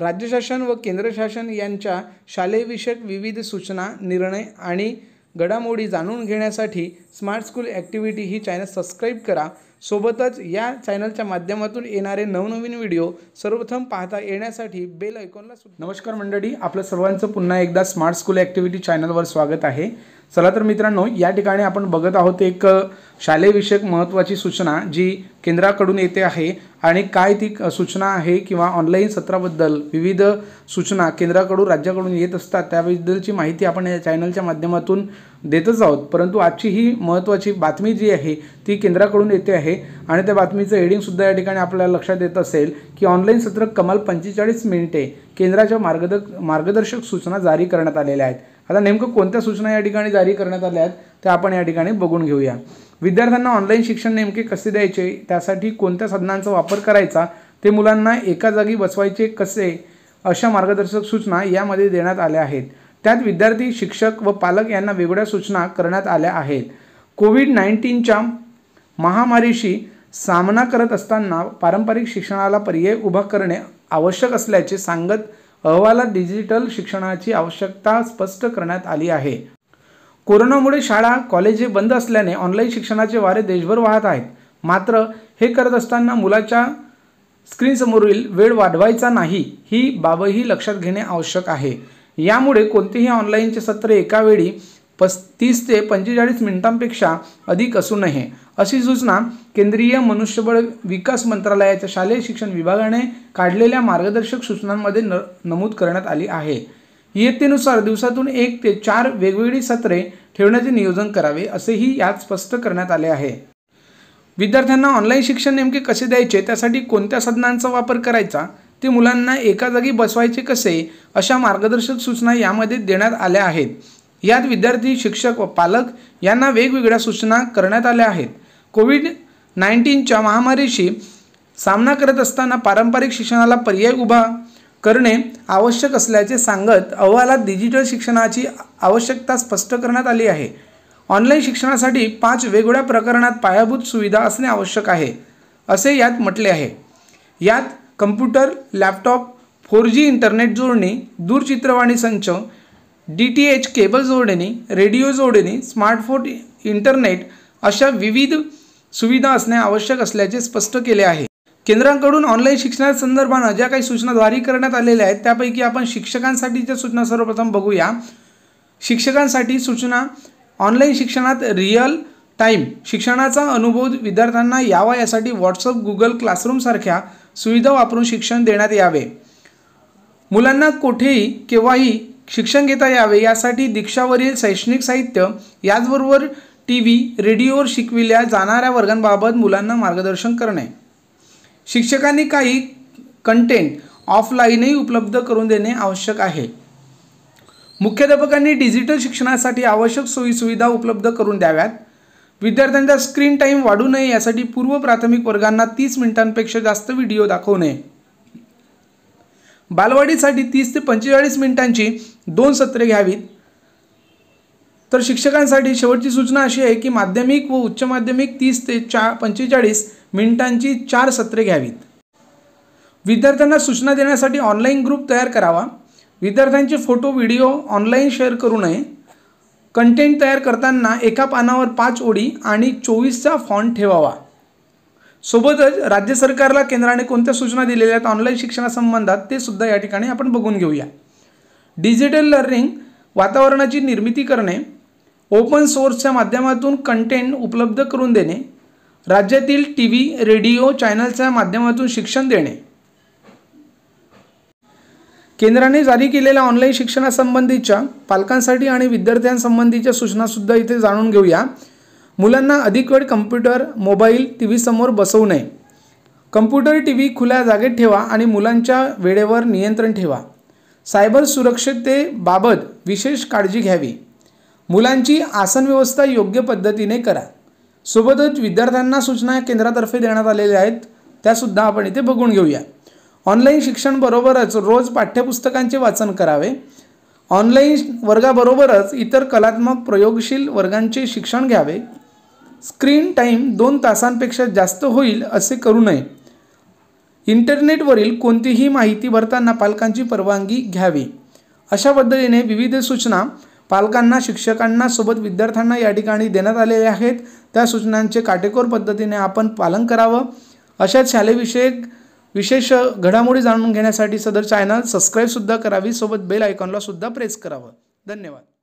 राज्य शासन व केंद्र शासन यांच्या शालेयविषयक विविध सूचना निर्णय आणि घडामोडी जाणून घेण्यासाठी स्मार्ट स्कूल ॲक्टिव्हिटी ही चॅनल सबस्क्राईब करा सोबतच या चॅनलच्या माध्यमातून येणारे नवनवीन व्हिडिओ सर्वप्रथम पाहता येण्यासाठी बेल ऐकॉनला नमस्कार मंडळी आपलं सर्वांचं पुन्हा एकदा स्मार्ट स्कूल ॲक्टिव्हिटी चॅनलवर स्वागत आहे चला तर मित्रांनो या ठिकाणी आपण बघत आहोत एक शालेयविषयक महत्त्वाची सूचना जी केंद्राकडून येते आहे आणि काय ती सूचना आहे किंवा ऑनलाईन सत्राबद्दल विविध सूचना केंद्राकडून राज्याकडून येत असतात त्याबद्दलची माहिती आपण या चॅनलच्या माध्यमातून देतच आहोत परंतु आजची ही महत्त्वाची बातमी जी आहे ती केंद्राकडून येते आहे आणि त्या बातमीचं हेडिंगसुद्धा या ठिकाणी आपल्याला लक्षात येत असेल की ऑनलाईन सत्र कमाल पंचेचाळीस मिनिटे केंद्राच्या मार्गद मार्गदर्शक सूचना जारी करण्यात आलेल्या आहेत आता नेमकं कोणत्या सूचना या ठिकाणी जारी करण्यात आल्या आहेत त्या आपण या ठिकाणी बघून घेऊया विद्यार्थ्यांना ऑनलाईन शिक्षण नेमके कसे द्यायचे त्यासाठी कोणत्या साधनांचा वापर करायचा ते मुलांना एका जागी बसवायचे कसे अशा मार्गदर्शक सूचना यामध्ये देण्यात आल्या आहेत त्यात विद्यार्थी शिक्षक व पालक यांना वेगळ्या सूचना करण्यात आल्या आहेत कोविड नाईन्टीनच्या महामारीशी सामना करत असताना पारंपरिक शिक्षणाला पर्याय उभा करणे आवश्यक असल्याचे सांगत अहवालात डिजिटल शिक्षणाची आवश्यकता स्पष्ट करण्यात आली आहे कोरोनामुळे शाळा कॉलेजे बंद असल्याने ऑनलाईन शिक्षणाचे वारे देशभर वाहत आहेत मात्र हे करत असताना मुलाच्या स्क्रीनसमोरील वेळ वाढवायचा नाही ही बाबही लक्षात घेणे आवश्यक आहे यामुळे कोणतेही ऑनलाईनचे सत्र एकावेळी पस्तीस ते पंचेचाळीस मिनिटांपेक्षा अधिक असू नये अशी सूचना केंद्रीय मनुष्यबळ विकास मंत्रालयाच्या शालेय शिक्षण विभागाने काढलेल्या मार्गदर्शक सूचनांमध्ये न नमूद करण्यात आली आहे इयत्तेनुसार दिवसातून एक ते चार वेगवेगळी सत्रे ठेवण्याचे नियोजन करावे असेही यात स्पष्ट करण्यात आले आहे विद्यार्थ्यांना ऑनलाईन शिक्षण नेमके कसे द्यायचे त्यासाठी कोणत्या साधनांचा वापर करायचा ते मुलांना एका जागी बसवायचे कसे अशा मार्गदर्शक सूचना यामध्ये देण्यात आल्या आहेत यात विद्यार्थी शिक्षक व पालक यांना वेगवेगळ्या सूचना करण्यात आल्या आहेत कोविड नाईन्टीनच्या महामारीशी सामना करत असताना पारंपरिक शिक्षणाला पर्याय उभा करणे आवश्यक असल्याचे सांगत अहवालात डिजिटल शिक्षणाची आवश्यकता स्पष्ट करण्यात आली आहे ऑनलाईन शिक्षणासाठी पाच वेगवेगळ्या प्रकरणात पायाभूत सुविधा असणे आवश्यक आहे असे यात म्हटले आहे यात computer laptop four G internet जोडणी दूरचित्रवाणी संच डी टी एच केबल जोडणी रेडिओ जोडणी स्मार्टफोन इंटरनेट अशा विविध सुविधा असणे आवश्यक असल्याचे स्पष्ट केले आहे केंद्रांकडून ऑनलाईन शिक्षणासंदर्भानं ज्या काही सूचना जारी करण्यात आलेल्या आहेत त्यापैकी आपण शिक्षकांसाठीच्या सूचना सर्वप्रथम बघूया शिक्षकांसाठी सूचना ऑनलाईन शिक्षणात रिअल टाईम शिक्षणाचा अनुभव विद्यार्थ्यांना यावा यासाठी व्हॉट्सअप गुगल क्लासरूमसारख्या सुविधा वापरून शिक्षण देण्यात यावे मुलांना कोठेही केव्हाही शिक्षण घेता यावे यासाठी दीक्षावरील शैक्षणिक साहित्य याचबरोबर टी व्ही रेडिओवर शिकविल्या जाणाऱ्या वर्गांबाबत मुलांना मार्गदर्शन करणे शिक्षकांनी काही कंटेंट ऑफलाईनही उपलब्ध करून देणे आवश्यक आहे मुख्याध्यापकांनी डिजिटल शिक्षणासाठी आवश्यक सोयीसुविधा उपलब्ध करून द्याव्यात विद्यार्थ्यांचा स्क्रीन टाईम वाढू नये यासाठी पूर्व प्राथमिक वर्गांना तीस मिनिटांपेक्षा जास्त व्हिडिओ दाखवू नये बालवाडीसाठी तीस ते पंचेचाळीस मिनिटांची दोन सत्रे घ्यावीत तर शिक्षकांसाठी शेवटची सूचना अशी आहे की माध्यमिक व उच्च माध्यमिक तीस ते चा पंचेचाळीस मिनिटांची चार सत्रे घ्यावीत विद्यार्थ्यांना सूचना देण्यासाठी ऑनलाईन ग्रुप तयार करावा विद्यार्थ्यांचे फोटो व्हिडिओ ऑनलाईन शेअर करू नये कंटेंट तयार करताना एका पानावर पाच ओळी आणि चोवीसचा फॉन्ट ठेवावा सोबतच राज्य सरकारला केंद्राने कोणत्या सूचना दिलेल्या आहेत ऑनलाईन शिक्षणासंबंधात ते सुद्धा या ठिकाणी आपण बघून घेऊया डिजिटल लर्निंग वातावरणाची निर्मिती करणे ओपन सोर्सच्या माध्यमातून कंटेंट उपलब्ध करून देणे राज्यातील टी व्ही रेडिओ चॅनलच्या माध्यमातून शिक्षण देणे केंद्राने जारी केलेल्या ऑनलाईन शिक्षणासंबंधीच्या पालकांसाठी आणि विद्यार्थ्यांसंबंधीच्या सूचनासुद्धा इथे जाणून घेऊया मुलांना अधिक वेळ कम्प्युटर मोबाईल टी व्हीसमोर समोर बसवू नये कम्प्युटर टी व्ही खुल्या जागेत ठेवा आणि मुलांच्या वेळेवर नियंत्रण ठेवा सायबर सुरक्षिततेबाबत विशेष काळजी घ्यावी मुलांची आसन व्यवस्था योग्य पद्धतीने करा सोबतच विद्यार्थ्यांना सूचना केंद्रातर्फे देण्यात आलेल्या आहेत त्यासुद्धा आपण इथे बघून घेऊया ऑनलाईन शिक्षणबरोबरच रोज पाठ्यपुस्तकांचे वाचन करावे ऑनलाईन वर्गाबरोबरच इतर कलात्मक प्रयोगशील वर्गांचे शिक्षण घ्यावे स्क्रीन टाईम दोन तासांपेक्षा जास्त होईल असे करू नये इंटरनेटवरील कोणतीही माहिती भरताना पालकांची परवानगी घ्यावी अशा पद्धतीने विविध सूचना पालकांना शिक्षकांना सोबत विद्यार्थ्यांना या ठिकाणी देण्यात आलेल्या आहेत त्या सूचनांचे काटेकोर पद्धतीने आपण पालन करावं अशा शालेविषयक विशेष घडामोडी जाणून घेण्यासाठी सदर चॅनल सबस्क्राईबसुद्धा करावी सोबत बेल आयकॉनलासुद्धा प्रेस करावं धन्यवाद